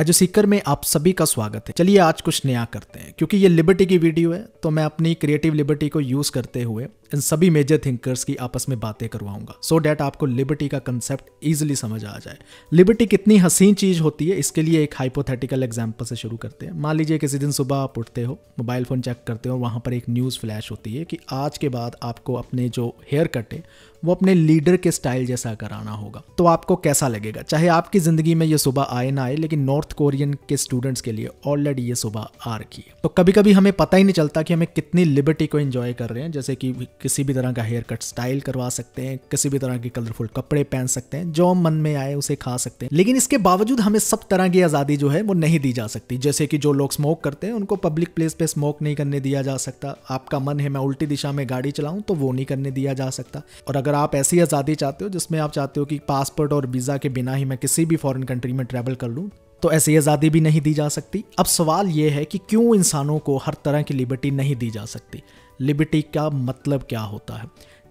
as a Sikar में आप सभी का स्वागत है चलिए आज कुछ नया करते हैं क्योंकि ये लिबर्टी की वीडियो है तो मैं अपनी क्रिएटिव लिबर्टी को यूज़ करते हुए इन सभी मेजर थिंकर्स की आपस में बातें करवाऊंगा सो डैट आपको लिबर्टी का कंसेप्ट ईजिली समझ आ जाए लिबर्टी कितनी हसीन चीज़ होती है इसके लिए एक हाइपोथेटिकल एग्जाम्पल से शुरू करते हैं मान लीजिए किसी दिन सुबह आप उठते हो मोबाइल फ़ोन चेक करते हो और पर एक न्यूज़ फ्लैश होती है कि आज के बाद आपको अपने जो हेयर कट है वो अपने लीडर के स्टाइल जैसा कराना होगा तो आपको कैसा लगेगा चाहे आपकी ज़िंदगी में ये सुबह आए ना आए लेकिन नॉर्थ कोरियन के स्टूडेंट्स के लिए ऑलरेडी ये सुबह आ रखी है तो कभी कभी हमें पता ही नहीं चलता कि हमें कितनी लिबर्टी को एंजॉय कर रहे हैं जैसे कि किसी भी तरह का हेयर कट स्टाइल करवा सकते हैं किसी भी तरह के कलरफुल कपड़े पहन सकते हैं जो मन में आए उसे खा सकते हैं लेकिन इसके बावजूद हमें सब तरह की आज़ादी जो है वो नहीं दी जा सकती जैसे कि जो लोग स्मोक करते हैं उनको पब्लिक प्लेस पे स्मोक नहीं करने दिया जा सकता आपका मन है मैं उल्टी दिशा में गाड़ी चलाऊं तो वो नहीं करने दिया जा सकता और अगर आप ऐसी आज़ादी चाहते हो जिसमें आप चाहते हो कि पासपोर्ट और वीज़ा के बिना ही मैं किसी भी फॉरन कंट्री में ट्रैवल कर लूँ तो ऐसी आज़ादी भी नहीं दी जा सकती अब सवाल ये है कि क्यों इंसानों को हर तरह की लिबर्टी नहीं दी जा सकती लिबर्टी का मतलब क्या होता है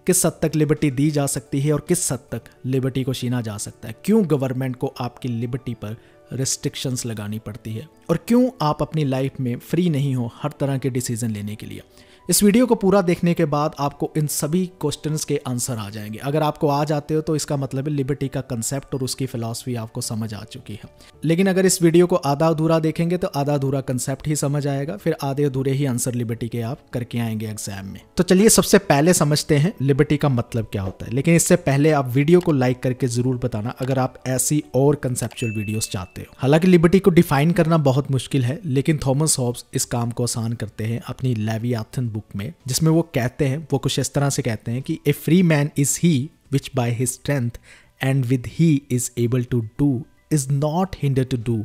किस हद तक लिबर्टी दी जा सकती है और किस हद तक लिबर्टी को छीना जा सकता है क्यों गवर्नमेंट को आपकी लिबर्टी पर रिस्ट्रिक्शंस लगानी पड़ती है और क्यों आप अपनी लाइफ में फ्री नहीं हो हर तरह के डिसीजन लेने के लिए इस वीडियो को पूरा देखने के बाद आपको इन सभी क्वेश्चन के आंसर आ जाएंगे अगर आपको आ जाते हो तो इसका मतलब है लिबर्टी का कंसेप्ट और उसकी फिलॉसफी आपको समझ आ चुकी है लेकिन अगर इस वीडियो को आधा अधूरा देखेंगे तो आधा अधूरा कंसेप्ट ही समझ आएगा फिर आधे अधूरे ही आंसर लिबर्टी के आप करके आएंगे एग्जाम में तो चलिए सबसे पहले समझते हैं लिबर्टी का मतलब क्या होता है लेकिन इससे पहले आप वीडियो को लाइक करके जरूर बताना अगर आप ऐसी और कंसेप्चुअल वीडियोस चाहते हो हालांकि लिबर्टी को डिफाइन करना बहुत मुश्किल है लेकिन थॉमस हॉब्स इस काम को आसान करते हैं अपनी लेवी बुक बुक में जिसमें वो कहते हैं वो कुछ इस तरह से कहते हैं कि a free man is he which by his strength and with he is able to do is not hinder to do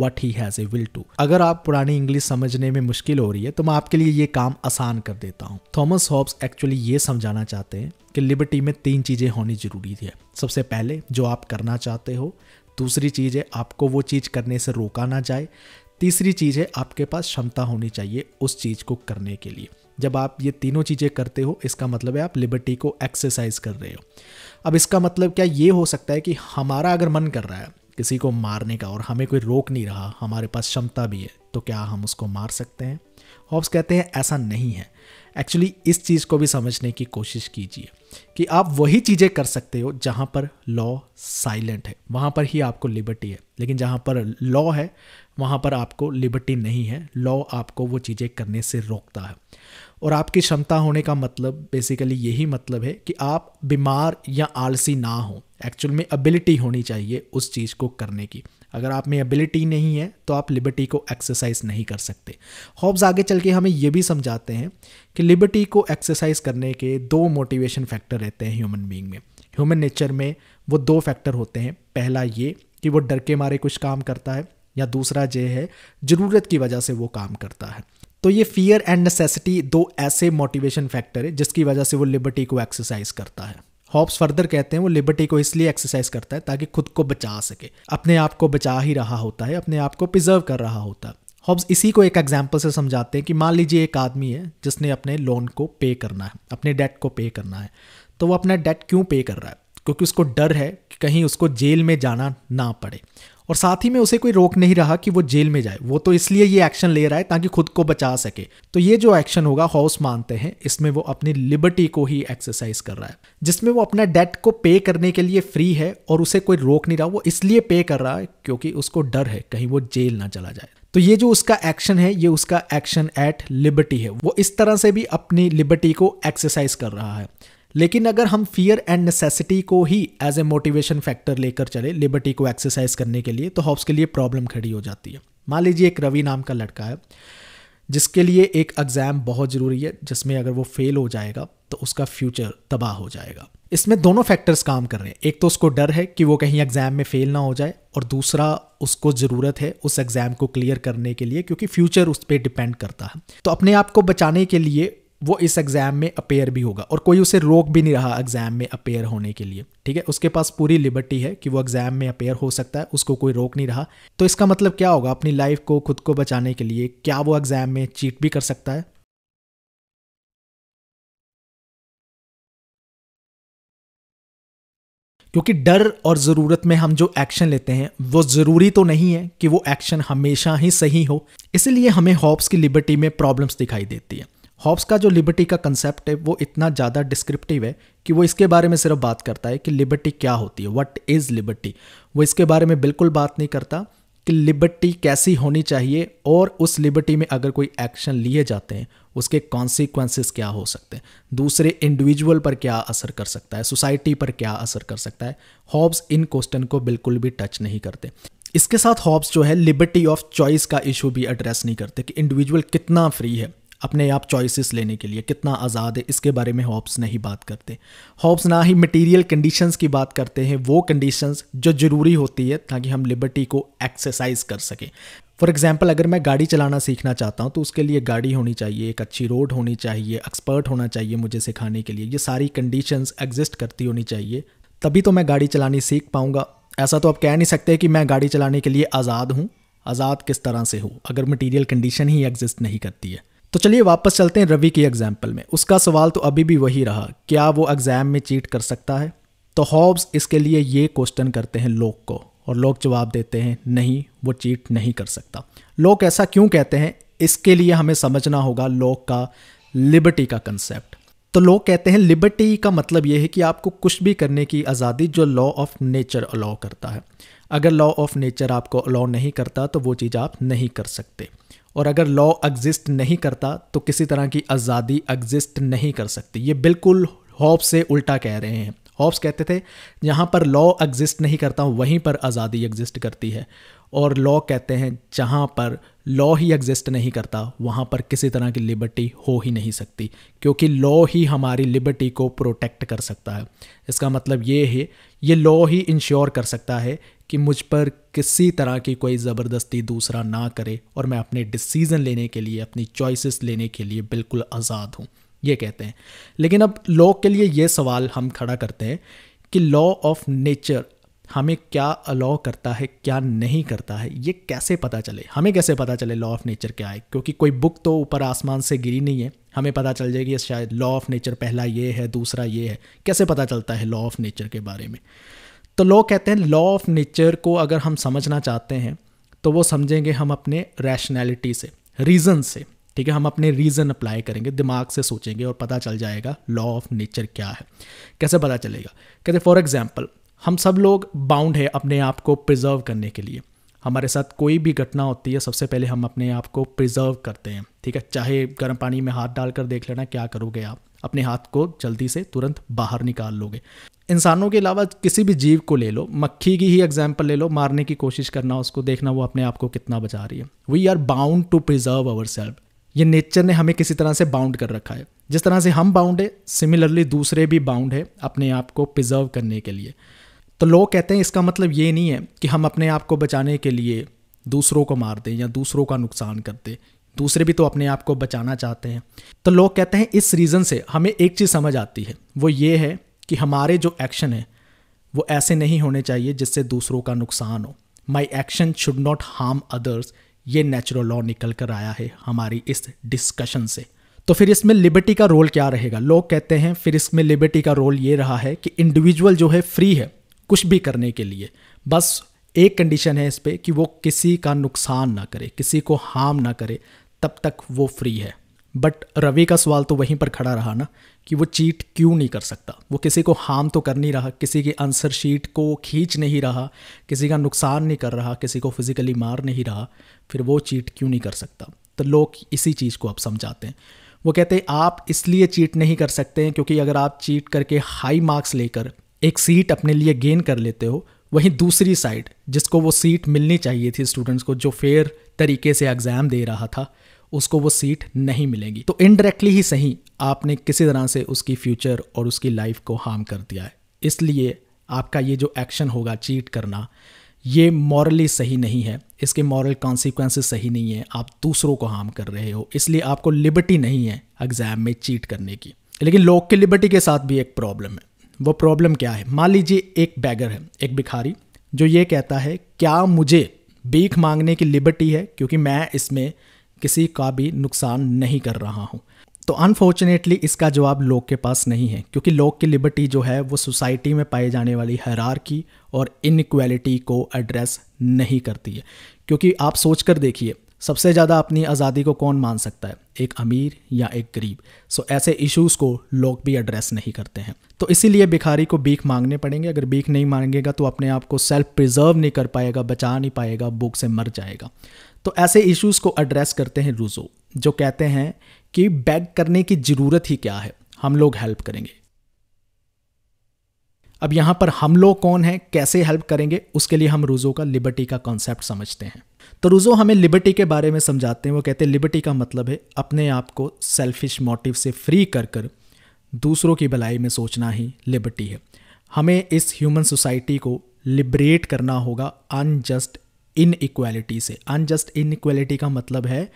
what he has a will to अगर आप पुरानी इंग्लिश समझने में मुश्किल हो रही है तो मैं आपके लिए ये काम आसान कर देता हूँ थॉमस हॉब्स एक्चुअली ये समझाना चाहते हैं कि लिबर्टी में तीन चीज़ें होनी जरूरी है सबसे पहले जो आप करना चाहते हो दूसरी चीज़ है आपको वो चीज़ करने से रोका ना जाए तीसरी चीज़ है आपके पास क्षमता होनी चाहिए उस चीज़ को करने के लिए जब आप ये तीनों चीज़ें करते हो इसका मतलब है आप लिबर्टी को एक्सरसाइज कर रहे हो अब इसका मतलब क्या ये हो सकता है कि हमारा अगर मन कर रहा है किसी को मारने का और हमें कोई रोक नहीं रहा हमारे पास क्षमता भी है तो क्या हम उसको मार सकते हैं हॉब्स कहते हैं ऐसा नहीं है एक्चुअली इस चीज़ को भी समझने की कोशिश कीजिए कि आप वही चीज़ें कर सकते हो जहाँ पर लॉ साइलेंट है वहाँ पर ही आपको लिबर्टी है लेकिन जहाँ पर लॉ है वहाँ पर आपको लिबर्टी नहीं है लॉ आपको वो चीज़ें करने से रोकता है और आपकी क्षमता होने का मतलब बेसिकली यही मतलब है कि आप बीमार या आलसी ना हो एक्चुअल में एबिलिटी होनी चाहिए उस चीज़ को करने की अगर आप में एबिलिटी नहीं है तो आप लिबर्टी को एक्सरसाइज नहीं कर सकते हॉब्स आगे चल के हमें ये भी समझाते हैं कि लिबर्टी को एक्सरसाइज करने के दो मोटिवेशन फैक्टर रहते हैं ह्यूमन बींग में ह्यूमन नेचर में वो दो फैक्टर होते हैं पहला ये कि वो डर के मारे कुछ काम करता है या दूसरा जे है ज़रूरत की वजह से वो काम करता है तो ये फियर एंड नेसेसिटी दो ऐसे मोटिवेशन फैक्टर है जिसकी वजह से वो लिबर्टी को एक्सरसाइज करता है हॉब्स फर्दर कहते हैं वो लिबर्टी को इसलिए एक्सरसाइज करता है ताकि खुद को बचा सके अपने आप को बचा ही रहा होता है अपने आप को प्रिजर्व कर रहा होता है हॉब्स इसी को एक एग्जाम्पल से समझाते हैं कि मान लीजिए एक आदमी है जिसने अपने लोन को पे करना है अपने डेट को पे करना है तो वो अपना डेट क्यों पे कर रहा है क्योंकि उसको डर है कि कहीं उसको जेल में जाना ना पड़े और साथ ही में उसे कोई रोक नहीं रहा कि वो जेल में जाए वो तो इसलिए ये एक्शन ले रहा है ताकि खुद को बचा सके तो ये जो एक्शन होगा हाउस मानते हैं इसमें वो अपनी लिबर्टी को ही एक्सरसाइज कर रहा है जिसमें वो अपना डेट को पे करने के लिए फ्री है और उसे कोई रोक नहीं रहा वो इसलिए पे कर रहा है क्योंकि उसको डर है कहीं वो जेल ना चला जाए तो ये जो उसका एक्शन है ये उसका एक्शन एट लिबर्टी है वो इस तरह से भी अपनी लिबर्टी को एक्सरसाइज कर रहा है लेकिन अगर हम फियर एंड नेसेसिटी को ही एज ए मोटिवेशन फैक्टर लेकर चले लिबर्टी को एक्सरसाइज करने के लिए तो हॉब्स के लिए प्रॉब्लम खड़ी हो जाती है मान लीजिए एक रवि नाम का लड़का है जिसके लिए एक एग्ज़ाम बहुत ज़रूरी है जिसमें अगर वो फेल हो जाएगा तो उसका फ्यूचर तबाह हो जाएगा इसमें दोनों फैक्टर्स काम कर रहे हैं एक तो उसको डर है कि वो कहीं एग्ज़ाम में फेल ना हो जाए और दूसरा उसको ज़रूरत है उस एग्ज़ाम को क्लियर करने के लिए क्योंकि फ्यूचर उस पर डिपेंड करता है तो अपने आप को बचाने के लिए वो इस एग्ज़ाम में अपेयर भी होगा और कोई उसे रोक भी नहीं रहा एग्ज़ाम में अपेयर होने के लिए ठीक है उसके पास पूरी लिबर्टी है कि वो एग्ज़ाम में अपेयर हो सकता है उसको कोई रोक नहीं रहा तो इसका मतलब क्या होगा अपनी लाइफ को खुद को बचाने के लिए क्या वो एग्ज़ाम में चीट भी कर सकता है क्योंकि डर और ज़रूरत में हम जो एक्शन लेते हैं वो ज़रूरी तो नहीं है कि वो एक्शन हमेशा ही सही हो इसलिए हमें हॉब्स की लिबर्टी में प्रॉब्लम्स दिखाई देती है हॉब्स का जो लिबर्टी का कंसेप्ट है वो इतना ज़्यादा डिस्क्रिप्टिव है कि वो इसके बारे में सिर्फ बात करता है कि लिबर्टी क्या होती है व्हाट इज़ लिबर्टी वो इसके बारे में बिल्कुल बात नहीं करता कि लिबर्टी कैसी होनी चाहिए और उस लिबर्टी में अगर कोई एक्शन लिए जाते हैं उसके कॉन्सिक्वेंसेस क्या हो सकते हैं दूसरे इंडिविजुअल पर क्या असर कर सकता है सोसाइटी पर क्या असर कर सकता है हॉब्स इन क्वेश्चन को बिल्कुल भी टच नहीं करते इसके साथ हॉब्स जो है लिबर्टी ऑफ चॉइस का इशू भी एड्रेस नहीं करते कि इंडिविजुअल कितना फ्री है अपने आप चॉइसेस लेने के लिए कितना आज़ाद है इसके बारे में हॉब्स नहीं बात करते हॉब्स ना ही मटेरियल कंडीशंस की बात करते हैं वो कंडीशंस जो ज़रूरी होती है ताकि हम लिबर्टी को एक्सरसाइज कर सकें फॉर एग्जाम्पल अगर मैं गाड़ी चलाना सीखना चाहता हूँ तो उसके लिए गाड़ी होनी चाहिए एक अच्छी रोड होनी चाहिए एक्सपर्ट होना चाहिए मुझे सिखाने के लिए ये सारी कंडीशंस एग्जिस्ट करती होनी चाहिए तभी तो मैं गाड़ी चलानी सीख पाऊँगा ऐसा तो आप कह नहीं सकते कि मैं गाड़ी चलाने के लिए आज़ाद हूँ आज़ाद किस तरह से हो अगर मटेरियल कंडीशन ही एग्जिस्ट नहीं करती है तो चलिए वापस चलते हैं रवि की एग्जाम्पल में उसका सवाल तो अभी भी वही रहा क्या वो एग्ज़ाम में चीट कर सकता है तो हॉब्स इसके लिए ये क्वेश्चन करते हैं लोक को और लोग जवाब देते हैं नहीं वो चीट नहीं कर सकता लोग ऐसा क्यों कहते हैं इसके लिए हमें समझना होगा लोक का लिबर्टी का कंसेप्ट तो लोग कहते हैं लिबर्टी का मतलब यह है कि आपको कुछ भी करने की आज़ादी जो लॉ ऑफ नेचर अलाउ करता है अगर लॉ ऑफ नेचर आपको अलाउ नहीं करता तो वो चीज़ आप नहीं कर सकते और अगर लॉ एग्जिस्ट नहीं करता तो किसी तरह की आज़ादी एग्जिस्ट नहीं कर सकती ये बिल्कुल हॉब्स से उल्टा कह रहे हैं हॉब्स कहते थे जहाँ पर लॉ एग्जिस्ट नहीं करता वहीं पर आज़ादी एग्जिस्ट करती है और लॉ कहते हैं जहाँ पर लॉ ही एग्जिस्ट नहीं करता वहाँ पर किसी तरह की लिबर्टी हो ही नहीं सकती क्योंकि लॉ ही हमारी लिबर्टी को प्रोटेक्ट कर सकता है इसका मतलब ये है ये लॉ ही इंश्योर कर सकता है कि मुझ पर किसी तरह की कोई ज़बरदस्ती दूसरा ना करे और मैं अपने डिसीज़न लेने के लिए अपनी चॉइसेस लेने के लिए बिल्कुल आज़ाद हूँ ये कहते हैं लेकिन अब लॉ के लिए ये सवाल हम खड़ा करते हैं कि लॉ ऑफ नेचर हमें क्या अलाउ करता है क्या नहीं करता है ये कैसे पता चले हमें कैसे पता चले लॉ ऑफ नेचर क्या है क्योंकि कोई बुक तो ऊपर आसमान से गिरी नहीं है हमें पता चल जाएगी शायद लॉ ऑफ नेचर पहला ये है दूसरा ये है कैसे पता चलता है लॉ ऑफ नेचर के बारे में तो लॉ कहते हैं लॉ ऑफ नेचर को अगर हम समझना चाहते हैं तो वो समझेंगे हम अपने रैशनैलिटी से रीज़न से ठीक है हम अपने रीज़न अप्लाई करेंगे दिमाग से सोचेंगे और पता चल जाएगा लॉ ऑफ नेचर क्या है कैसे पता चलेगा कहते फॉर एग्जाम्पल हम सब लोग बाउंड है अपने आप को प्रिजर्व करने के लिए हमारे साथ कोई भी घटना होती है सबसे पहले हम अपने आप को प्रिजर्व करते हैं ठीक है चाहे गर्म पानी में हाथ डालकर देख लेना क्या करोगे आप अपने हाथ को जल्दी से तुरंत बाहर निकाल लोगे इंसानों के अलावा किसी भी जीव को ले लो मक्खी की ही एग्जाम्पल ले लो मारने की कोशिश करना उसको देखना वो अपने आप को कितना बचा रही है we are bound to preserve our self ये नेचर ने हमें किसी तरह से बाउंड कर रखा है जिस तरह से हम बाउंड है सिमिलरली दूसरे भी बाउंड है अपने आप को प्रिजर्व करने के लिए तो लोग कहते हैं इसका मतलब ये नहीं है कि हम अपने आप को बचाने के लिए दूसरों को मार दें या दूसरों का नुकसान कर दें दूसरे भी तो अपने आप को बचाना चाहते हैं तो लोग कहते हैं इस रीज़न से हमें एक चीज़ समझ आती है वो ये है कि हमारे जो एक्शन हैं वो ऐसे नहीं होने चाहिए जिससे दूसरों का नुकसान हो my action should not harm others ये नेचुरल लॉ निकल कर आया है हमारी इस डिस्कशन से तो फिर इसमें लिबर्टी का रोल क्या रहेगा लोग कहते हैं फिर इसमें लिबर्टी का रोल ये रहा है कि इंडिविजुअल जो है फ्री है कुछ भी करने के लिए बस एक कंडीशन है इस पर कि वो किसी का नुकसान ना करे किसी को हार्म ना करे तब तक वो फ्री है बट रवि का सवाल तो वहीं पर खड़ा रहा ना कि वो चीट क्यों नहीं कर सकता वो किसी को हार्म तो कर नहीं रहा किसी की आंसर शीट को खींच नहीं रहा किसी का नुकसान नहीं कर रहा किसी को फिज़िकली मार नहीं रहा फिर वो चीट क्यों नहीं कर सकता तो लोग इसी चीज़ को अब समझाते हैं वो कहते हैं आप इसलिए चीट नहीं कर सकते हैं क्योंकि अगर आप चीट करके हाई मार्क्स लेकर एक सीट अपने लिए गेन कर लेते हो वहीं दूसरी साइड जिसको वो सीट मिलनी चाहिए थी स्टूडेंट्स को जो फेयर तरीके से एग्ज़ाम दे रहा था उसको वो सीट नहीं मिलेगी तो इनडायरेक्टली ही सही आपने किसी तरह से उसकी फ्यूचर और उसकी लाइफ को हार्म कर दिया है इसलिए आपका ये जो एक्शन होगा चीट करना ये मॉरली सही नहीं है इसके मॉरल कॉन्सिक्वेंसेस सही नहीं है आप दूसरों को हार्म कर रहे हो इसलिए आपको लिबर्टी नहीं है एग्ज़ाम में चीट करने की लेकिन लोग की लिबर्टी के साथ भी एक प्रॉब्लम है वो प्रॉब्लम क्या है मान लीजिए एक बैगर है एक भिखारी जो ये कहता है क्या मुझे भीख मांगने की लिबर्टी है क्योंकि मैं इसमें किसी का भी नुकसान नहीं कर रहा हूँ तो अनफॉर्चुनेटली इसका जवाब लोग के पास नहीं है क्योंकि लोग की लिबर्टी जो है वो सोसाइटी में पाई जाने वाली की और इनक्वालिटी को एड्रेस नहीं करती है क्योंकि आप सोच कर देखिए सबसे ज़्यादा अपनी आज़ादी को कौन मान सकता है एक अमीर या एक गरीब सो ऐसे इश्यूज को लोग भी एड्रेस नहीं करते हैं तो इसीलिए भिखारी को भीख मांगने पड़ेंगे अगर भीख नहीं मांगेगा तो अपने आप को सेल्फ प्रिजर्व नहीं कर पाएगा बचा नहीं पाएगा भूख से मर जाएगा तो ऐसे इश्यूज को एड्रेस करते हैं रूजो जो कहते हैं कि बैग करने की ज़रूरत ही क्या है हम लोग हेल्प करेंगे अब यहां पर हम लोग कौन हैं कैसे हेल्प करेंगे उसके लिए हम रूजो का लिबर्टी का कॉन्सेप्ट समझते हैं तो रूजो हमें लिबर्टी के बारे में समझाते हैं वो कहते हैं लिबर्टी का मतलब है अपने आप को सेल्फिश मोटिव से फ्री कर कर दूसरों की भलाई में सोचना ही लिबर्टी है हमें इस ह्यूमन सोसाइटी को लिबरेट करना होगा अनजस्ट इनइक्वालिटी से अनजस्ट इनइक्वालिटी का मतलब है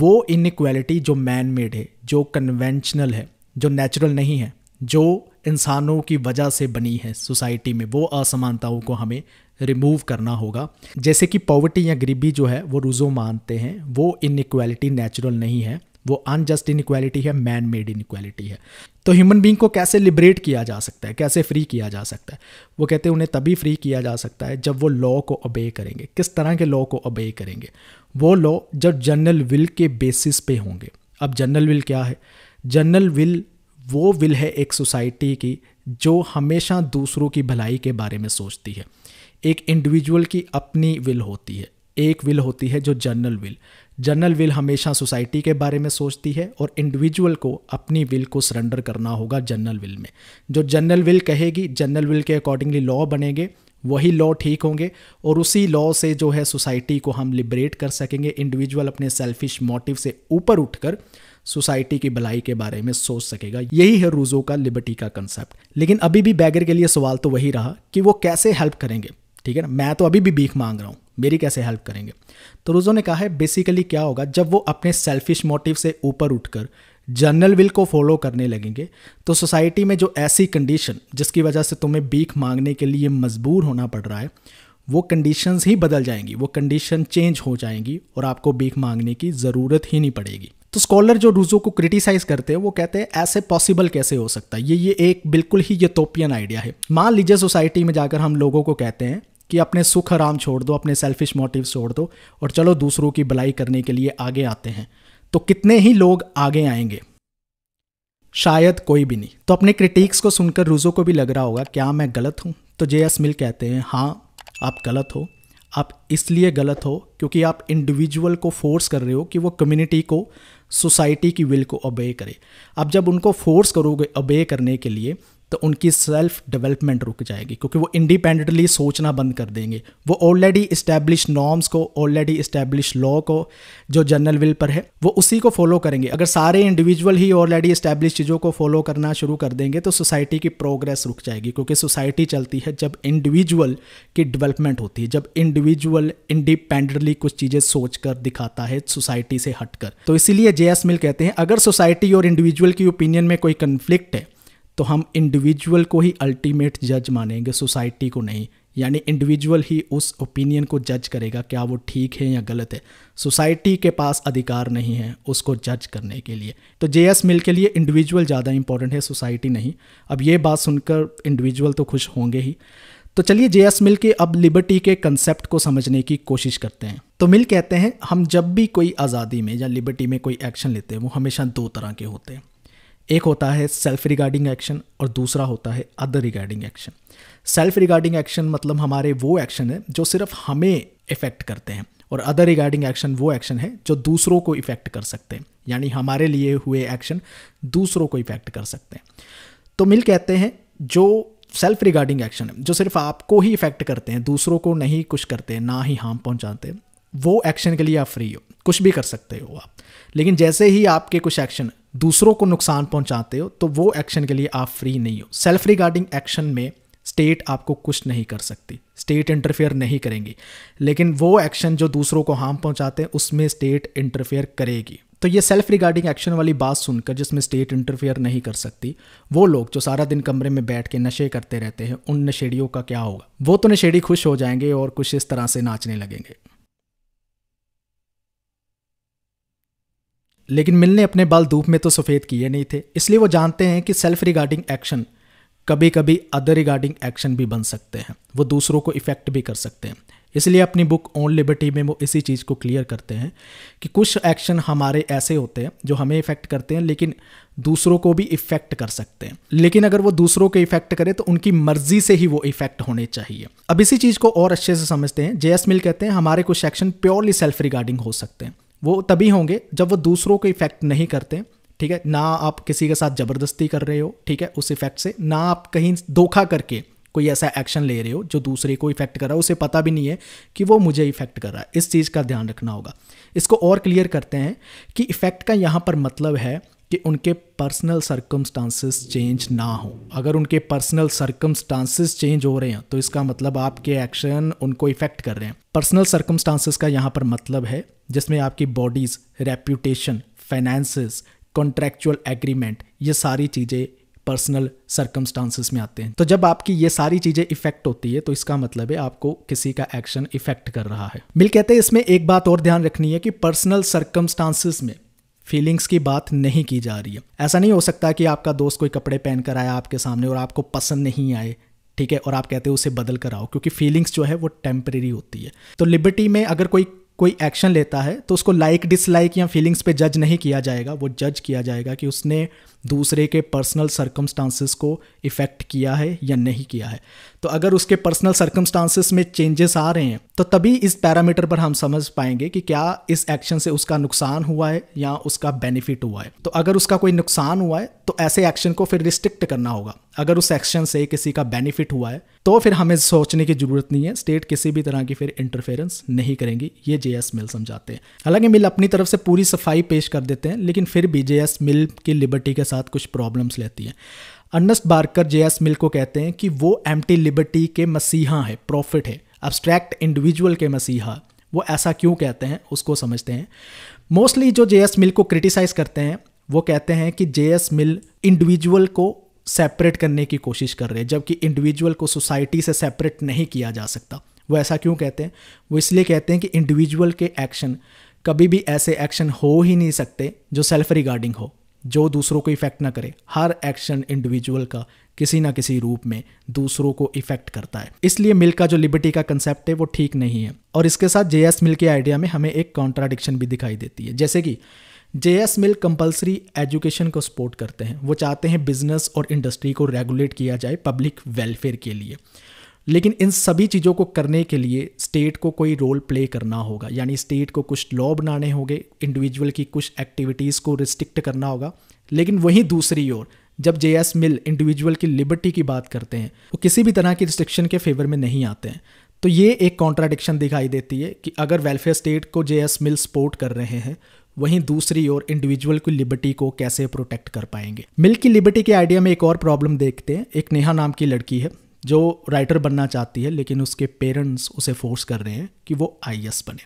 वो इनइक्वालिटी जो मैन मेड है जो कन्वेंशनल है जो नेचुरल नहीं है जो इंसानों की वजह से बनी है सोसाइटी में वो असमानताओं को हमें रिमूव करना होगा जैसे कि पॉवर्टी या गरीबी जो है वो रुजो मानते हैं वो इनइक्वालिटी नेचुरल नहीं है वो अनजस्ट इनक्वालिटी है मैन मेड इनक्वालिटी है तो ह्यूमन बींग को कैसे लिबरेट किया जा सकता है कैसे फ्री किया जा सकता है वो कहते हैं उन्हें तभी फ्री किया जा सकता है जब वो लॉ को अबे करेंगे किस तरह के लॉ को अबे करेंगे वो लॉ जब जनरल विल के बेसिस पे होंगे अब जनरल विल क्या है जनरल विल वो विल है एक सोसाइटी की जो हमेशा दूसरों की भलाई के बारे में सोचती है एक इंडिविजुअल की अपनी विल होती है एक विल होती है जो जनरल विल जनरल विल हमेशा सोसाइटी के बारे में सोचती है और इंडिविजुअल को अपनी विल को सरेंडर करना होगा जनरल विल में जो जनरल विल कहेगी जनरल विल के अकॉर्डिंगली लॉ बनेंगे वही लॉ ठीक होंगे और उसी लॉ से जो है सोसाइटी को हम लिबरेट कर सकेंगे इंडिविजुअल अपने सेल्फिश मोटिव से ऊपर उठकर सोसाइटी की भलाई के बारे में सोच सकेगा यही है रूजो का लिबर्टी का कंसेप्ट लेकिन अभी भी बैगर के लिए सवाल तो वही रहा कि वो कैसे हेल्प करेंगे ठीक है ना मैं तो अभी भी भीख मांग रहा हूँ मेरी कैसे हेल्प करेंगे तो रूजो ने कहा है बेसिकली क्या होगा जब वो अपने सेल्फिश मोटिव से ऊपर उठकर जनरल विल को फॉलो करने लगेंगे तो सोसाइटी में जो ऐसी कंडीशन जिसकी वजह से तुम्हें भीख मांगने के लिए मजबूर होना पड़ रहा है वो कंडीशंस ही बदल जाएंगी वो कंडीशन चेंज हो जाएंगी और आपको भीख मांगने की ज़रूरत ही नहीं पड़ेगी तो स्कॉलर जो रूजो को क्रिटिसाइज करते हैं वो कहते हैं ऐसे पॉसिबल कैसे हो सकता है ये ये एक बिल्कुल ही यूटोपियन आइडिया है मान लीजिए सोसाइटी में जाकर हम लोगों को कहते हैं कि अपने सुख आराम छोड़ दो अपने सेल्फिश मोटिव छोड़ दो और चलो दूसरों की भलाई करने के लिए आगे आते हैं तो कितने ही लोग आगे आएंगे शायद कोई भी नहीं तो अपने क्रिटिक्स को सुनकर रूजो को भी लग रहा होगा क्या मैं गलत हूँ तो जे एस मिल कहते हैं हाँ आप गलत हो आप इसलिए गलत हो क्योंकि आप इंडिविजुअल को फोर्स कर रहे हो कि वो कम्युनिटी को सोसाइटी की विल को ओबे करे आप जब उनको फोर्स करोगे ओबे करने के लिए तो उनकी सेल्फ डेवलपमेंट रुक जाएगी क्योंकि वो इंडिपेंडेंटली सोचना बंद कर देंगे वो ऑलरेडी इस्टेब्लिश नॉर्म्स को ऑलरेडी इस्टेब्लिश लॉ को जो जनरल विल पर है वो उसी को फॉलो करेंगे अगर सारे इंडिविजुअल ही ऑलरेडी इस्टेब्लिश चीज़ों को फॉलो करना शुरू कर देंगे तो सोसाइटी की प्रोग्रेस रुक जाएगी क्योंकि सोसाइटी चलती है जब इंडिविजुअल की डेवलपमेंट होती है जब इंडिविजुअल इंडिपेंडेंटली कुछ चीज़ें सोच कर दिखाता है सोसाइटी से हटकर तो इसीलिए जे एस मिल कहते हैं अगर सोसाइटी और इंडिविजुअल की ओपिनियन में कोई कन्फ्लिक्ट है तो हम इंडिविजुअल को ही अल्टीमेट जज मानेंगे सोसाइटी को नहीं यानी इंडिविजुअल ही उस ओपिनियन को जज करेगा क्या वो ठीक है या गलत है सोसाइटी के पास अधिकार नहीं है उसको जज करने के लिए तो जे एस मिल के लिए इंडिविजुअल ज़्यादा इंपॉर्टेंट है सोसाइटी नहीं अब ये बात सुनकर इंडिविजुअल तो खुश होंगे ही तो चलिए जे एस मिल के अब लिबर्टी के कंसेप्ट को समझने की कोशिश करते हैं तो मिल कहते हैं हम जब भी कोई आज़ादी में या लिबर्टी में कोई एक्शन लेते हैं वो हमेशा दो तरह के होते हैं एक होता है सेल्फ रिगार्डिंग एक्शन और दूसरा होता है other regarding action self regarding action मतलब हमारे वो एक्शन है जो सिर्फ हमें इफेक्ट करते हैं और अदर रिगार्डिंग एक्शन वो एक्शन है जो दूसरों को इफेक्ट कर सकते हैं यानी हमारे लिए हुए एक्शन दूसरों को इफेक्ट कर सकते हैं तो मिल कहते हैं जो सेल्फ रिगार्डिंग एक्शन है जो सिर्फ आपको ही इफेक्ट करते हैं दूसरों को नहीं कुछ करते ना ही हार्म पहुंचाते वो एक्शन के लिए आप फ्री हो कुछ भी कर सकते हो आप लेकिन जैसे ही आपके कुछ एक्शन दूसरों को नुकसान पहुंचाते हो तो वो एक्शन के लिए आप फ्री नहीं हो सेल्फ रिगार्डिंग एक्शन में स्टेट आपको कुछ नहीं कर सकती स्टेट इंटरफेयर नहीं करेंगी लेकिन वो एक्शन जो दूसरों को हार्म पहुंचाते हैं उसमें स्टेट इंटरफेयर करेगी तो ये सेल्फ रिगार्डिंग एक्शन वाली बात सुनकर जिसमें स्टेट इंटरफेयर नहीं कर सकती वो लोग जो सारा दिन कमरे में बैठ के नशे करते रहते हैं उन नशेड़ियों का क्या होगा वो तो नशेड़ी खुश हो जाएंगे और कुछ इस तरह से नाचने लगेंगे लेकिन मिल ने अपने बाल धूप में तो सफ़ेद किए नहीं थे इसलिए वो जानते हैं कि सेल्फ रिगार्डिंग एक्शन कभी कभी अदर रिगार्डिंग एक्शन भी बन सकते हैं वो दूसरों को इफ़ेक्ट भी कर सकते हैं इसलिए अपनी बुक ओन लिबर्टी में वो इसी चीज़ को क्लियर करते हैं कि कुछ एक्शन हमारे ऐसे होते हैं जो हमें इफ़ेक्ट करते हैं लेकिन दूसरों को भी इफ़ेक्ट कर सकते हैं लेकिन अगर वो दूसरों को इफ़ेक्ट करे तो उनकी मर्जी से ही वो इफ़ेक्ट होने चाहिए अब इसी चीज़ को और अच्छे से समझते हैं जे एस मिल कहते हैं हमारे कुछ एक्शन प्योरली सेल्फ रिगार्डिंग हो सकते हैं वो तभी होंगे जब वो दूसरों को इफेक्ट नहीं करते ठीक है ना आप किसी के साथ ज़बरदस्ती कर रहे हो ठीक है उस इफेक्ट से ना आप कहीं धोखा करके कोई ऐसा एक्शन ले रहे हो जो दूसरे को इफेक्ट कर रहा है उसे पता भी नहीं है कि वो मुझे इफेक्ट कर रहा है इस चीज़ का ध्यान रखना होगा इसको और क्लियर करते हैं कि इफेक्ट का यहाँ पर मतलब है कि उनके पर्सनल सर्कमस्टांसिस चेंज ना हो अगर उनके पर्सनल सर्कमस्टांसिस चेंज हो रहे हैं तो इसका मतलब आपके एक्शन उनको इफेक्ट कर रहे हैं पर्सनल सर्कमस्टांसिस का यहाँ पर मतलब है जिसमें आपकी bodies reputation finances contractual agreement ये सारी चीज़ें पर्सनल सर्कमस्टांसिस में आते हैं तो जब आपकी ये सारी चीज़ें इफेक्ट होती है तो इसका मतलब है आपको किसी का एक्शन इफेक्ट कर रहा है मिल कहते हैं इसमें एक बात और ध्यान रखनी है कि पर्सनल सर्कमस्टांसिस में फीलिंग्स की बात नहीं की जा रही है ऐसा नहीं हो सकता कि आपका दोस्त कोई कपड़े पहन कर आया आपके सामने और आपको पसंद नहीं आए ठीक है और आप कहते हो उसे बदल कर आओ क्योंकि फीलिंग्स जो है वो टेम्परेरी होती है तो लिबर्टी में अगर कोई कोई एक्शन लेता है तो उसको लाइक डिसलाइक या फीलिंग्स पे जज नहीं किया जाएगा वो जज किया जाएगा कि उसने दूसरे के पर्सनल सर्कमस्टांसिस को इफ़ेक्ट किया है या नहीं किया है तो अगर उसके पर्सनल सर्कमस्टांसिस में चेंजेस आ रहे हैं तो तभी इस पैरामीटर पर हम समझ पाएंगे कि क्या इस एक्शन से उसका नुकसान हुआ है या उसका बेनिफिट हुआ है तो अगर उसका कोई नुकसान हुआ है तो ऐसे एक्शन को फिर रिस्ट्रिक्ट करना होगा अगर उस एक्शन से किसी का बेनिफिट हुआ है तो फिर हमें सोचने की जरूरत नहीं है स्टेट किसी भी तरह की फिर इंटरफेरेंस नहीं करेंगी ये जे एस मिल समझाते हैं हालांकि मिल अपनी तरफ से पूरी सफाई पेश कर देते हैं लेकिन फिर भी जे एस मिल की लिबर्टी के साथ कुछ प्रॉब्लम्स लेती है Ernest Barker J S Mill को कहते हैं कि वो एम्टी लिबर्टी के मसीहा है प्रॉफिट है एब्स्ट्रैक्ट इंडिविजुअल के मसीहा वो ऐसा क्यों कहते हैं उसको समझते हैं मोस्टली जो जे एस मिल को क्रिटिसाइज करते हैं वो कहते हैं कि जे एस मिल इंडिविजुअल को सेपरेट करने की कोशिश कर रहे हैं जबकि इंडिविजुअल को सोसाइटी से सेपरेट नहीं किया जा सकता वो ऐसा क्यों कहते हैं वो इसलिए कहते हैं कि इंडिविजुअल के एक्शन कभी भी ऐसे एक्शन हो ही नहीं सकते जो सेल्फ रिगार्डिंग हो जो दूसरों को इफ़ेक्ट ना करे हर एक्शन इंडिविजुअल का किसी ना किसी रूप में दूसरों को इफेक्ट करता है इसलिए मिल का जो लिबर्टी का कंसेप्ट है वो ठीक नहीं है और इसके साथ जे एस मिल के आइडिया में हमें एक कॉन्ट्राडिक्शन भी दिखाई देती है जैसे कि J S Mill compulsory education को सपोर्ट करते हैं वो चाहते हैं बिजनेस और इंडस्ट्री को रेगुलेट किया जाए पब्लिक वेलफेयर के लिए लेकिन इन सभी चीज़ों को करने के लिए स्टेट को कोई रोल प्ले करना होगा यानी स्टेट को कुछ लॉ बनाने होंगे इंडिविजुअल की कुछ एक्टिविटीज़ को रिस्ट्रिक्ट करना होगा लेकिन वहीं दूसरी ओर जब जे एस मिल इंडिविजुअल की लिबर्टी की बात करते हैं वो किसी भी तरह की रिस्ट्रिक्शन के फेवर में नहीं आते हैं तो ये एक कॉन्ट्राडिक्शन दिखाई देती है कि अगर वेलफेयर स्टेट को जे एस मिल सपोर्ट कर रहे हैं वहीं दूसरी ओर इंडिविजुअल की लिबर्टी को कैसे प्रोटेक्ट कर पाएंगे मिल की लिबर्टी के आइडिया में एक और प्रॉब्लम देखते हैं एक नेहा नाम की लड़की है जो राइटर बनना चाहती है लेकिन उसके पेरेंट्स उसे फोर्स कर रहे हैं कि वो आई बने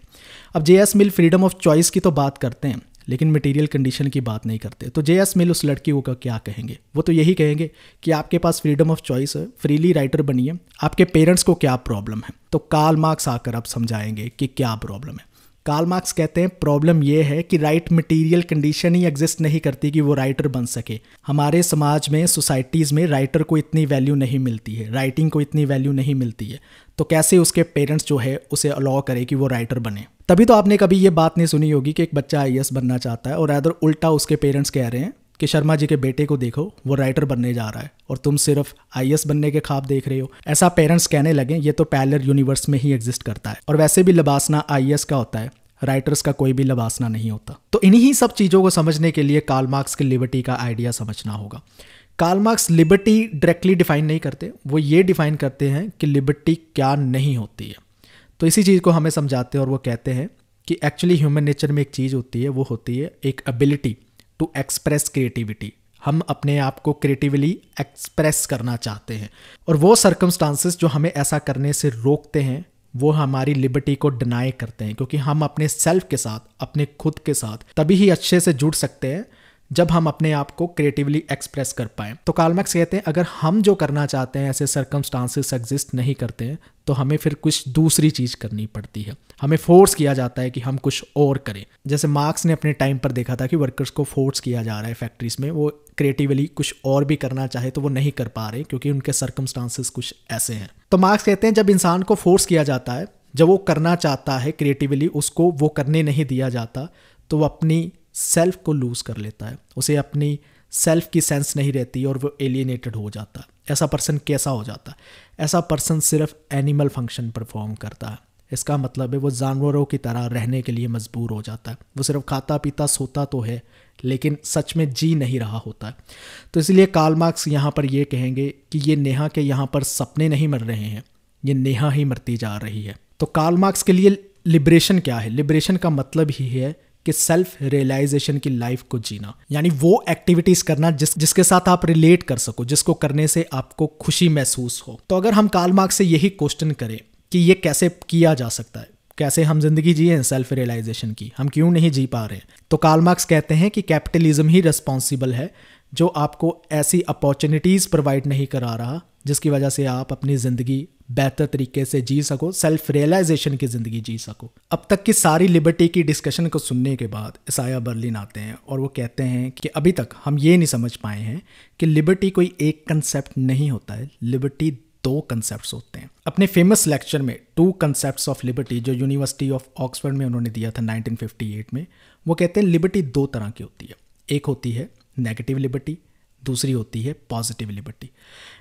अब J S Mill freedom of choice की तो बात करते हैं लेकिन मटेरियल कंडीशन की बात नहीं करते तो जे एस मिल उस लड़की को क्या कहेंगे वो तो यही कहेंगे कि आपके पास फ्रीडम ऑफ चॉइस है फ्रीली राइटर बनिए आपके पेरेंट्स को क्या प्रॉब्लम है तो काल मार्क्स आकर आप समझाएंगे कि क्या प्रॉब्लम है कार्ल मार्क्स कहते हैं प्रॉब्लम यह है कि राइट मटेरियल कंडीशन ही एग्जिस्ट नहीं करती कि वो राइटर बन सके हमारे समाज में सोसाइटीज़ में राइटर को इतनी वैल्यू नहीं मिलती है राइटिंग को इतनी वैल्यू नहीं मिलती है तो कैसे उसके पेरेंट्स जो है उसे अलाउ करें कि वो राइटर बने तभी तो आपने कभी ये बात नहीं सुनी होगी कि एक बच्चा आई बनना चाहता है और अदर उल्टा उसके पेरेंट्स कह रहे हैं कि शर्मा जी के बेटे को देखो वो राइटर बनने जा रहा है और तुम सिर्फ आई बनने के ख्वाब देख रहे हो ऐसा पेरेंट्स कहने लगे ये तो पैलर यूनिवर्स में ही एग्जिस्ट करता है और वैसे भी लबासना आई का होता है राइटर्स का कोई भी लबासना नहीं होता तो इन्हीं सब चीज़ों को समझने के लिए काल मार्क्स की लिबर्टी का आइडिया समझना होगा काल मार्क्स लिबर्टी डायरेक्टली डिफाइन नहीं करते वो ये डिफाइन करते हैं कि लिबर्टी क्या नहीं होती है तो इसी चीज़ को हमें समझाते हैं और वो कहते हैं कि एक्चुअली ह्यूमन नेचर में एक चीज़ होती है वो होती है एक एबिलिटी टू एक्सप्रेस क्रिएटिविटी हम अपने आप को क्रिएटिवली एक्सप्रेस करना चाहते हैं और वो सर्कमस्टांसिस जो हमें ऐसा करने से रोकते हैं वो हमारी लिबर्टी को डिनाई करते हैं क्योंकि हम अपने सेल्फ के साथ अपने खुद के साथ तभी ही अच्छे से जुड़ सकते हैं जब हम अपने आप को क्रिएटिवली एक्सप्रेस कर पाए तो कालमैक्स कहते हैं अगर हम जो करना चाहते हैं ऐसे सर्कमस्टांसिस एग्जिस्ट नहीं करते हैं तो हमें फिर कुछ दूसरी चीज़ करनी पड़ती है हमें फोर्स किया जाता है कि हम कुछ और करें जैसे मार्क्स ने अपने टाइम पर देखा था कि वर्कर्स को फोर्स किया जा रहा है फैक्ट्रीज में वो क्रिएटिवली कुछ और भी करना चाहे तो वो नहीं कर पा रहे क्योंकि उनके सर्कमस्टांसिस कुछ ऐसे हैं तो मार्क्स कहते हैं जब इंसान को फोर्स किया जाता है जब वो करना चाहता है क्रिएटिवली उसको वो करने नहीं दिया जाता तो वो अपनी सेल्फ को लूज़ कर लेता है उसे अपनी सेल्फ की सेंस नहीं रहती और वो एलियनेटेड हो जाता है ऐसा पर्सन कैसा हो जाता है ऐसा पर्सन सिर्फ एनिमल फंक्शन परफॉर्म करता है इसका मतलब है वो जानवरों की तरह रहने के लिए मजबूर हो जाता है वो सिर्फ खाता पीता सोता तो है लेकिन सच में जी नहीं रहा होता है तो इसलिए कार्ल मार्क्स यहाँ पर ये कहेंगे कि ये नेहा के यहाँ पर सपने नहीं मर रहे हैं ये नेहा ही मरती जा रही है तो कार्ल मार्क्स के लिए लिब्रेशन क्या है लिब्रेशन का मतलब ही है कि सेल्फ रियलाइजेशन की लाइफ को जीना यानी वो एक्टिविटीज करना जिस जिसके साथ आप रिलेट कर सको जिसको करने से आपको खुशी महसूस हो तो अगर हम काल मार्क से यही क्वेश्चन करें कि ये कैसे किया जा सकता है कैसे हम जिंदगी जिए हैं सेल्फ रियलाइजेशन की हम क्यों नहीं जी पा रहे तो कार्ल मार्क्स कहते हैं कि कैपिटलिज्म ही रिस्पॉन्सिबल है जो आपको ऐसी अपॉर्चुनिटीज़ प्रोवाइड नहीं करा रहा जिसकी वजह से आप अपनी ज़िंदगी बेहतर तरीके से जी सको सेल्फ रियलाइजेशन की ज़िंदगी जी सको अब तक की सारी लिबर्टी की डिस्कशन को सुनने के बाद ईसाया बर्लिन आते हैं और वो कहते हैं कि अभी तक हम ये नहीं समझ पाए हैं कि लिबर्टी कोई एक कंसेप्ट नहीं होता है लिबर्टी दो कंसेप्ट होते हैं अपने फेमस लेक्चर में टू कंसेप्ट ऑफ लिबर्टी जो यूनिवर्सिटी ऑफ ऑक्सफर्ड में उन्होंने दिया था 1958 में वो कहते हैं लिबर्टी दो तरह की होती है एक होती है नेगेटिव लिबर्टी दूसरी होती है पॉजिटिव लिबर्टी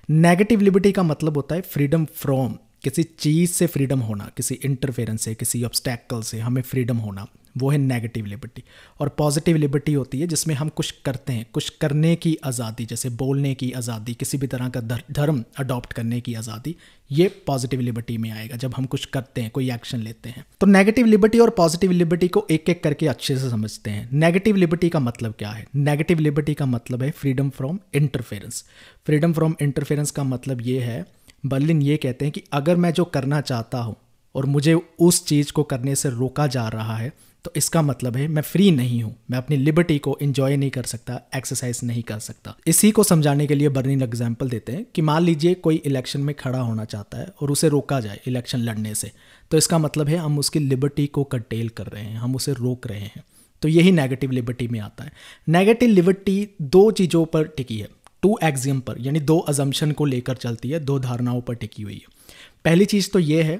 नेगेटिव लिबर्टी का मतलब होता है फ्रीडम फ्रॉम किसी चीज़ से फ्रीडम होना किसी इंटरफेरेंस से किसी ऑब्स्टैकल से हमें फ्रीडम होना वो है नेगेटिव लिबर्टी और पॉजिटिव लिबर्टी होती है जिसमें हम कुछ करते हैं कुछ करने की आज़ादी जैसे बोलने की आज़ादी किसी भी तरह का धर्म अडॉप्ट करने की आज़ादी ये पॉजिटिव लिबर्टी में आएगा जब हम कुछ करते हैं कोई एक्शन लेते हैं तो नेगेटिव लिबर्टी और पॉजिटिव लिबर्टी को एक एक करके अच्छे से समझते हैं नेगेटिव लिबर्टी का मतलब क्या है नेगेटिव लिबर्टी का मतलब है freedom from interference freedom from interference का मतलब ये है बर्लिन ये कहते हैं कि अगर मैं जो करना चाहता हूँ और मुझे उस चीज़ को करने से रोका जा रहा है तो इसका मतलब है मैं फ्री नहीं हूँ मैं अपनी लिबर्टी को इन्जॉय नहीं कर सकता एक्सरसाइज नहीं कर सकता इसी को समझाने के लिए बर्निंग एग्जाम्पल देते हैं कि मान लीजिए कोई इलेक्शन में खड़ा होना चाहता है और उसे रोका जाए इलेक्शन लड़ने से तो इसका मतलब है हम उसकी लिबर्टी को कंटेल कर रहे हैं हम उसे रोक रहे हैं तो यही नेगेटिव लिबर्टी में आता है नेगेटिव लिबर्टी दो चीज़ों पर टिकी है टू एग्जियम पर यानी दो अजम्पन को लेकर चलती है दो धारणाओं पर टिकी हुई है पहली चीज़ तो ये है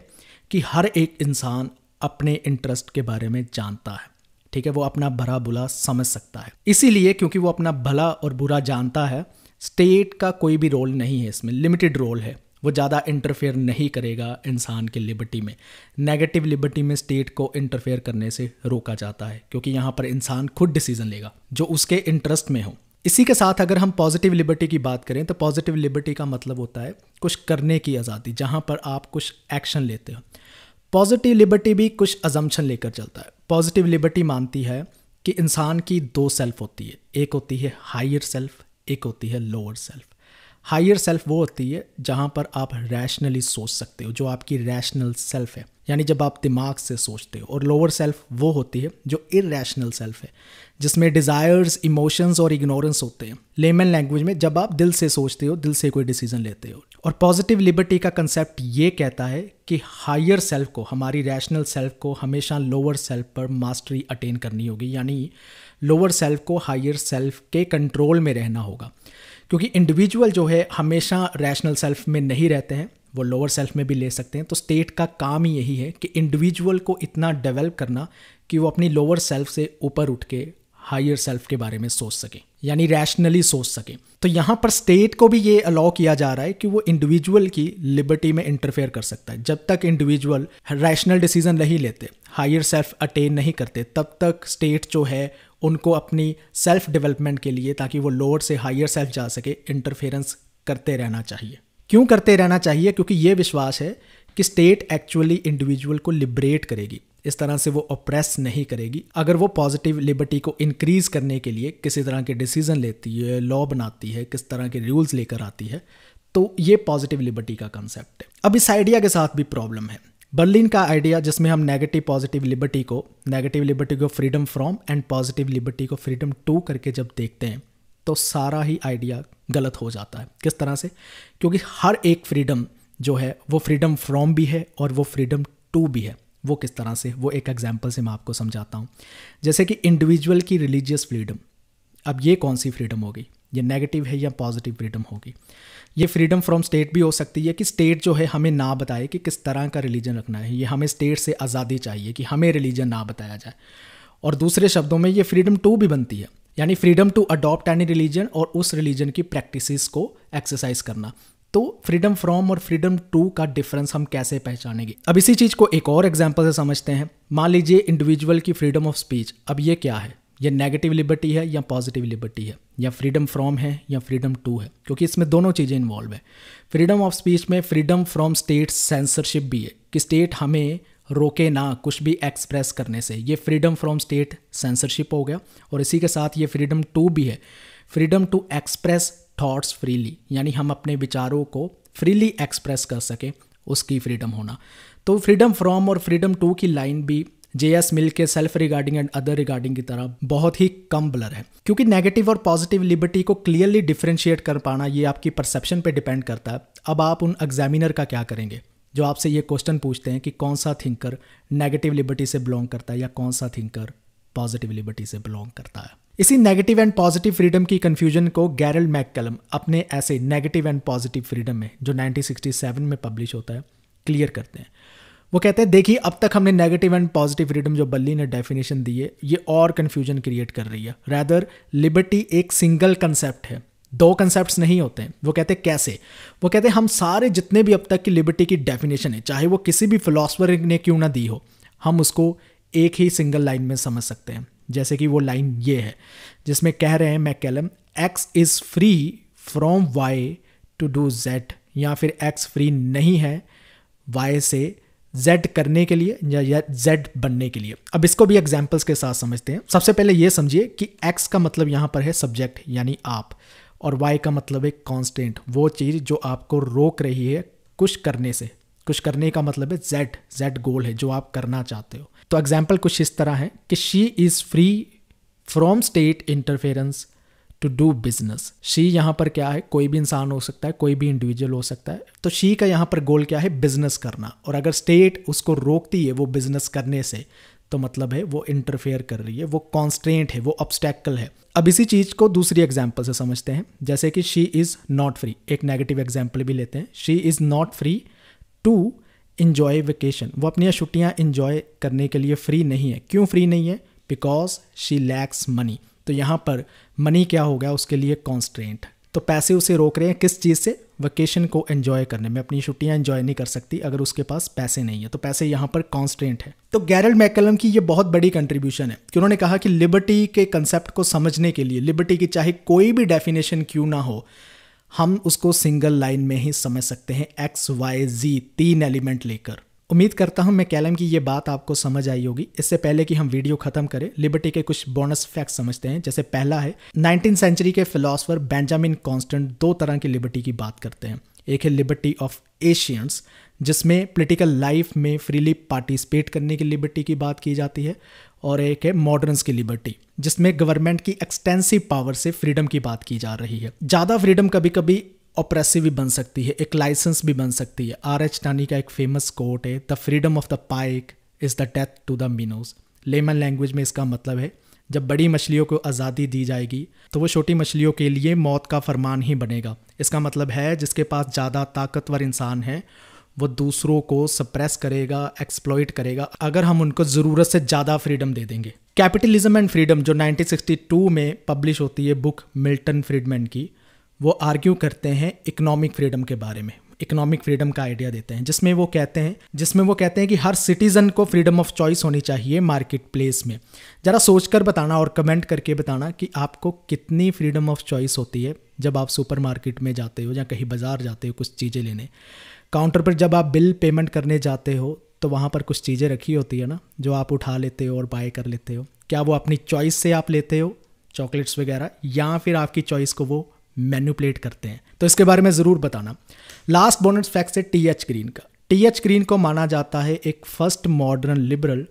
कि हर एक इंसान अपने इंटरेस्ट के बारे में जानता है ठीक है वो अपना भरा बुला समझ सकता है इसीलिए क्योंकि वो अपना भला और बुरा जानता है स्टेट का कोई भी रोल नहीं है इसमें लिमिटेड रोल है वो ज़्यादा इंटरफेयर नहीं करेगा इंसान के लिबर्टी में नेगेटिव लिबर्टी में स्टेट को इंटरफेयर करने से रोका जाता है क्योंकि यहाँ पर इंसान खुद डिसीजन लेगा जो उसके इंटरेस्ट में हो इसी के साथ अगर हम पॉजिटिव लिबर्टी की बात करें तो पॉजिटिव लिबर्टी का मतलब होता है कुछ करने की आज़ादी जहाँ पर आप कुछ एक्शन लेते हो पॉजिटिव लिबर्टी भी कुछ अजम्पन लेकर चलता है पॉजिटिव लिबर्टी मानती है कि इंसान की दो सेल्फ होती है एक होती है हायर सेल्फ एक होती है लोअर सेल्फ हायर सेल्फ वो होती है जहाँ पर आप रैशनली सोच सकते हो जो आपकी रैशनल सेल्फ है यानी जब आप दिमाग से सोचते हो और लोअर सेल्फ वो होती है जो इरेशनल सेल्फ है जिसमें डिज़ायर्स इमोशंस और इग्नोरेंस होते हैं लेमन लैंग्वेज में जब आप दिल से सोचते हो दिल से कोई डिसीजन लेते हो और पॉजिटिव लिबर्टी का कंसेप्ट ये कहता है कि हायर सेल्फ को हमारी रैशनल सेल्फ को हमेशा लोअर सेल्फ पर मास्टरी अटेन करनी होगी यानी लोअर सेल्फ को हायर सेल्फ के कंट्रोल में रहना होगा क्योंकि इंडिविजुअल जो है हमेशा रैशनल सेल्फ में नहीं रहते हैं वो लोअर सेल्फ में भी ले सकते हैं तो स्टेट का काम ही यही है कि इंडिविजुअल को इतना डेवलप करना कि वो अपनी लोअर सेल्फ से ऊपर उठ के हायर सेल्फ के बारे में सोच सकें यानी रैशनली सोच सकें तो यहाँ पर स्टेट को भी ये अलाउ किया जा रहा है कि वो इंडिविजुअल की लिबर्टी में इंटरफेयर कर सकता है जब तक इंडिविजुअल रैशनल डिसीजन नहीं लेते हायर सेल्फ अटेन नहीं करते तब तक स्टेट जो है उनको अपनी सेल्फ डेवलपमेंट के लिए ताकि वो लोअर से हायर सेल्फ जा सके इंटरफेरेंस करते रहना चाहिए क्यों करते रहना चाहिए क्योंकि ये विश्वास है कि स्टेट एक्चुअली इंडिविजुअल को लिबरेट करेगी इस तरह से वो ऑप्रेस नहीं करेगी अगर वो पॉजिटिव लिबर्टी को इंक्रीज करने के लिए किसी तरह के डिसीजन लेती है लॉ बनाती है किस तरह के रूल्स लेकर आती है तो ये पॉजिटिव लिबर्टी का कंसेप्ट है अब इस आइडिया के साथ भी प्रॉब्लम है बर्लिन का आइडिया जिसमें हम नेगेटिव पॉजिटिव लिबर्टी को नेगेटिव लिबर्टी को freedom from and positive liberty को फ्रीडम टू करके जब देखते हैं तो सारा ही आइडिया गलत हो जाता है किस तरह से क्योंकि हर एक फ्रीडम जो है वो फ्रीडम फ्रॉम भी है और वो फ्रीडम टू भी है वो किस तरह से वो एक एग्जाम्पल से मैं आपको समझाता हूँ जैसे कि इंडिविजुअल की रिलीजियस फ्रीडम अब ये कौन सी फ्रीडम होगी ये नेगेटिव है या पॉजिटिव फ्रीडम होगी ये फ्रीडम फ्रॉम स्टेट भी हो सकती है कि स्टेट जो है हमें ना बताए कि किस तरह का रिलीजन रखना है ये हमें स्टेट से आज़ादी चाहिए कि हमें रिलीजन ना बताया जाए और दूसरे शब्दों में ये फ्रीडम टू भी बनती है यानी freedom to adopt any religion और उस रिलीजन की प्रैक्टिस को एक्सरसाइज करना तो फ्रीडम फ्रॉम और फ्रीडम टू का डिफरेंस हम कैसे पहचानेंगे अब इसी चीज़ को एक और एग्जाम्पल से समझते हैं मान लीजिए इंडिविजुअल की फ्रीडम ऑफ स्पीच अब ये क्या है ये नेगेटिव लिबर्टी है या पॉजिटिव लिबर्टी है या फ्रीडम फ्रॉम है या फ्रीडम टू है क्योंकि इसमें दोनों चीज़ें इन्वॉल्व है फ्रीडम ऑफ स्पीच में फ्रीडम फ्रॉम स्टेट सेंसरशिप भी है कि स्टेट हमें रोके ना कुछ भी एक्सप्रेस करने से ये फ्रीडम फ्रॉम स्टेट सेंसरशिप हो गया और इसी के साथ ये फ्रीडम टू भी है freedom to express thoughts freely यानी हम अपने विचारों को फ्रीली एक्सप्रेस कर सकें उसकी फ्रीडम होना तो फ्रीडम फ्रॉम और फ्रीडम टू की लाइन भी जे एस मिल के self regarding and other regarding की तरह बहुत ही कम ब्लर है क्योंकि नेगेटिव और पॉजिटिव लिबर्टी को क्लियरली डिफ्रेंशिएट कर पाना ये आपकी परसेप्शन पे डिपेंड करता है अब आप उन एग्जामिनर का क्या करेंगे जो आपसे ये क्वेश्चन पूछते हैं कि कौन सा थिंकर नेगेटिव लिबर्टी से बिलोंग करता है या कौन सा थिंकर पॉजिटिव लिबर्टी से बिलोंग करता है इसी नेगेटिव एंड पॉजिटिव फ्रीडम की कन्फ्यूजन को गैरल मैककलम अपने ऐसे नेगेटिव एंड पॉजिटिव फ्रीडम में जो 1967 में पब्लिश होता है क्लियर करते हैं वो कहते हैं देखिए अब तक हमने नेगेटिव एंड पॉजिटिव फ्रीडम जो बल्ली ने डेफिनेशन दी है ये और कन्फ्यूजन क्रिएट कर रही है रैदर लिबर्टी एक सिंगल कंसेप्ट है दो कंसेप्ट नहीं होते हैं वो कहते हैं कैसे वो कहते हैं हम सारे जितने भी अब तक की लिबर्टी की डेफिनेशन है चाहे वो किसी भी फिलोसफर ने क्यों ना दी हो हम उसको एक ही सिंगल लाइन में समझ सकते हैं जैसे कि वो लाइन ये है जिसमें कह रहे हैं MacCallum X is free from Y to do Z या फिर एक्स फ्री नहीं है वाई से जेड करने के लिए या जेड बनने के लिए अब इसको भी एग्जाम्पल्स के साथ समझते हैं सबसे पहले ये समझिए कि एक्स का मतलब यहाँ पर है सब्जेक्ट यानी आप और वाई का मतलब है कांस्टेंट वो चीज़ जो आपको रोक रही है कुछ करने से कुछ करने का मतलब है जेड जेड गोल है जो आप करना चाहते हो तो एग्जाम्पल कुछ इस तरह है कि she is free from state interference to do business she यहाँ पर क्या है कोई भी इंसान हो सकता है कोई भी इंडिविजुअल हो सकता है तो शी का यहाँ पर गोल क्या है बिजनेस करना और अगर स्टेट उसको रोकती है वो बिजनेस करने से तो मतलब है वो इंटरफेयर कर रही है वो कॉन्स्टेंट है वो ऑब्स्टैकल है अब इसी चीज़ को दूसरी एग्जाम्पल से समझते हैं जैसे कि शी इज़ नॉट फ्री एक नेगेटिव एग्जाम्पल भी लेते हैं she is not free to enjoy vacation वो अपनी छुट्टियाँ इंजॉय करने के लिए फ्री नहीं है क्यों फ्री नहीं है बिकॉज शी लैक्स मनी तो यहाँ पर मनी क्या हो गया उसके लिए कॉन्स्टेंट तो पैसे उसे रोक रहे हैं किस चीज़ से वैकेशन को एन्जॉय करने में अपनी छुट्टियाँ एन्जॉय नहीं कर सकती अगर उसके पास पैसे नहीं है तो पैसे यहाँ पर कॉन्स्टेंट है तो गैरल मैकलम की ये बहुत बड़ी कंट्रीब्यूशन है कि उन्होंने कहा कि लिबर्टी के कंसेप्ट को समझने के लिए लिबर्टी की चाहे कोई भी डेफिनेशन क्यों ना हो हम उसको सिंगल लाइन में ही समझ सकते हैं एक्स वाई जी तीन एलिमेंट लेकर उम्मीद करता हूं मैं कैलम की ये बात आपको समझ आई होगी इससे पहले कि हम वीडियो खत्म करें लिबर्टी के कुछ बोनस फैक्ट समझते हैं जैसे पहला है नाइनटीन सेंचुरी के फिलोसफर बेंजामिन कॉन्स्टेंट दो तरह की लिबर्टी की बात करते हैं एक है लिबर्टी ऑफ एशियंस जिसमें पोलिटिकल लाइफ में फ्रीली पार्टिसिपेट करने की लिबर्टी की बात की जाती है और एक है मॉडर्न्स की लिबर्टी जिसमें गवर्नमेंट की एक्सटेंसिव पावर से फ्रीडम की बात की जा रही है ज़्यादा फ्रीडम कभी कभी ऑपरेसिव भी बन सकती है एक लाइसेंस भी बन सकती है आर एच टानी का एक फेमस कोट है the freedom of the pike is the death to the minnows layman language में इसका मतलब है जब बड़ी मछलियों को आज़ादी दी जाएगी तो वो छोटी मछलियों के लिए मौत का फरमान ही बनेगा इसका मतलब है जिसके पास ज़्यादा ताकतवर इंसान है वो दूसरों को सप्रेस करेगा एक्सप्लॉइट करेगा अगर हम उनको ज़रूरत से ज़्यादा फ्रीडम दे देंगे कैपिटलिज्म एंड फ्रीडम जो 1962 में पब्लिश होती है बुक मिल्टन फ्रीडमैन की वो आर्ग्यू करते हैं इकोनॉमिक फ्रीडम के बारे में इकोनॉमिक फ्रीडम का आइडिया देते हैं जिसमें वो कहते हैं जिसमें वो कहते हैं कि हर सिटीज़न को फ्रीडम ऑफ चॉइस होनी चाहिए मार्केट प्लेस में ज़रा सोच कर बताना और कमेंट करके बताना कि आपको कितनी फ्रीडम ऑफ चॉइस होती है जब आप सुपर मार्केट में जाते हो या कहीं बाज़ार जाते हो कुछ चीज़ें लेने काउंटर पर जब आप बिल पेमेंट करने जाते हो तो वहाँ पर कुछ चीज़ें रखी होती है ना जो आप उठा लेते हो और बाय कर लेते हो क्या वो अपनी चॉइस से आप लेते हो चॉकलेट्स वगैरह या फिर आपकी चॉइस को वो मैन्यूपलेट करते हैं तो इसके बारे में ज़रूर बताना लास्ट बोनट फैक्ट है टी एच ग्रीन का टी एच ग्रीन को माना जाता है एक फर्स्ट मॉडर्न लिबरल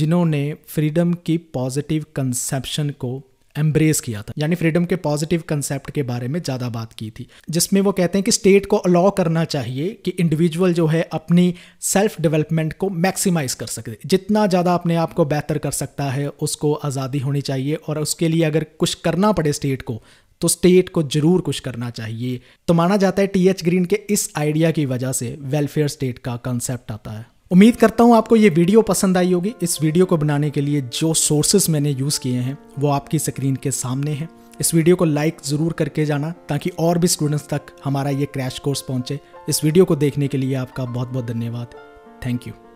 जिन्होंने फ्रीडम की पॉजिटिव कंसेप्शन को एम्ब्रेस किया था यानी फ्रीडम के पॉजिटिव कंसेप्ट के बारे में ज़्यादा बात की थी जिसमें वो कहते हैं कि स्टेट को अलाउ करना चाहिए कि इंडिविजुअल जो है अपनी सेल्फ डेवलपमेंट को मैक्सिमाइज कर सके जितना ज़्यादा अपने आप को बेहतर कर सकता है उसको आज़ादी होनी चाहिए और उसके लिए अगर कुछ करना पड़े स्टेट को तो स्टेट को जरूर कुछ करना चाहिए तो माना जाता है टी एच ग्रीन के इस आइडिया की वजह से वेलफेयर स्टेट का कंसेप्ट आता है उम्मीद करता हूँ आपको ये वीडियो पसंद आई होगी इस वीडियो को बनाने के लिए जो सोर्सेज मैंने यूज़ किए हैं वो आपकी स्क्रीन के सामने हैं इस वीडियो को लाइक ज़रूर करके जाना ताकि और भी स्टूडेंट्स तक हमारा ये क्रैश कोर्स पहुंचे इस वीडियो को देखने के लिए आपका बहुत बहुत धन्यवाद थैंक यू